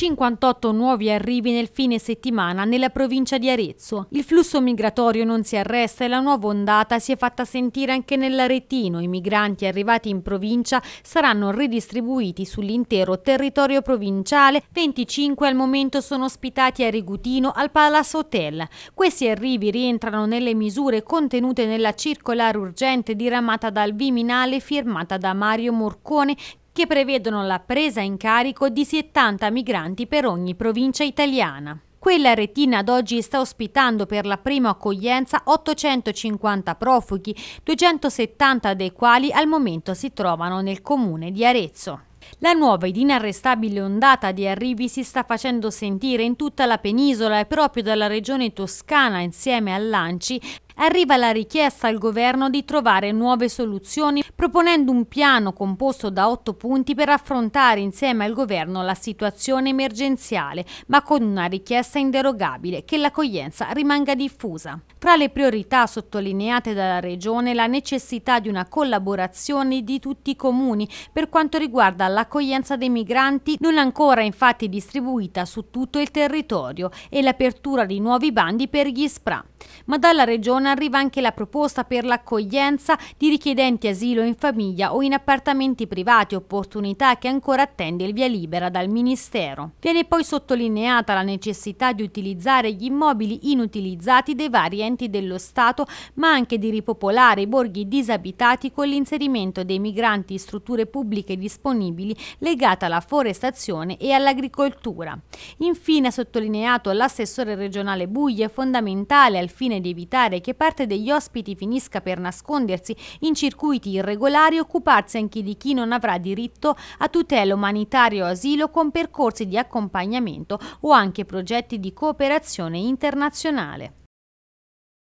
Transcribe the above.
58 nuovi arrivi nel fine settimana nella provincia di Arezzo. Il flusso migratorio non si arresta e la nuova ondata si è fatta sentire anche nell'Aretino. I migranti arrivati in provincia saranno ridistribuiti sull'intero territorio provinciale. 25 al momento sono ospitati a Rigutino al Palace Hotel. Questi arrivi rientrano nelle misure contenute nella circolare urgente diramata dal Viminale firmata da Mario Morcone che prevedono la presa in carico di 70 migranti per ogni provincia italiana. Quella retina ad oggi sta ospitando per la prima accoglienza 850 profughi, 270 dei quali al momento si trovano nel comune di Arezzo. La nuova ed inarrestabile ondata di arrivi si sta facendo sentire in tutta la penisola e proprio dalla regione toscana insieme a Lanci arriva la richiesta al governo di trovare nuove soluzioni proponendo un piano composto da otto punti per affrontare insieme al governo la situazione emergenziale, ma con una richiesta inderogabile che l'accoglienza rimanga diffusa. Tra le priorità sottolineate dalla Regione la necessità di una collaborazione di tutti i comuni per quanto riguarda l'accoglienza dei migranti non ancora infatti distribuita su tutto il territorio e l'apertura di nuovi bandi per gli SPRA. Ma dalla Regione arriva anche la proposta per l'accoglienza di richiedenti asilo in famiglia o in appartamenti privati, opportunità che ancora attende il via libera dal Ministero. Viene poi sottolineata la necessità di utilizzare gli immobili inutilizzati dei vari enti dello Stato, ma anche di ripopolare i borghi disabitati con l'inserimento dei migranti in strutture pubbliche disponibili legate alla forestazione e all'agricoltura. Infine ha sottolineato l'assessore regionale Buglia fondamentale al al fine di evitare che parte degli ospiti finisca per nascondersi in circuiti irregolari e occuparsi anche di chi non avrà diritto a tutela umanitaria o asilo con percorsi di accompagnamento o anche progetti di cooperazione internazionale.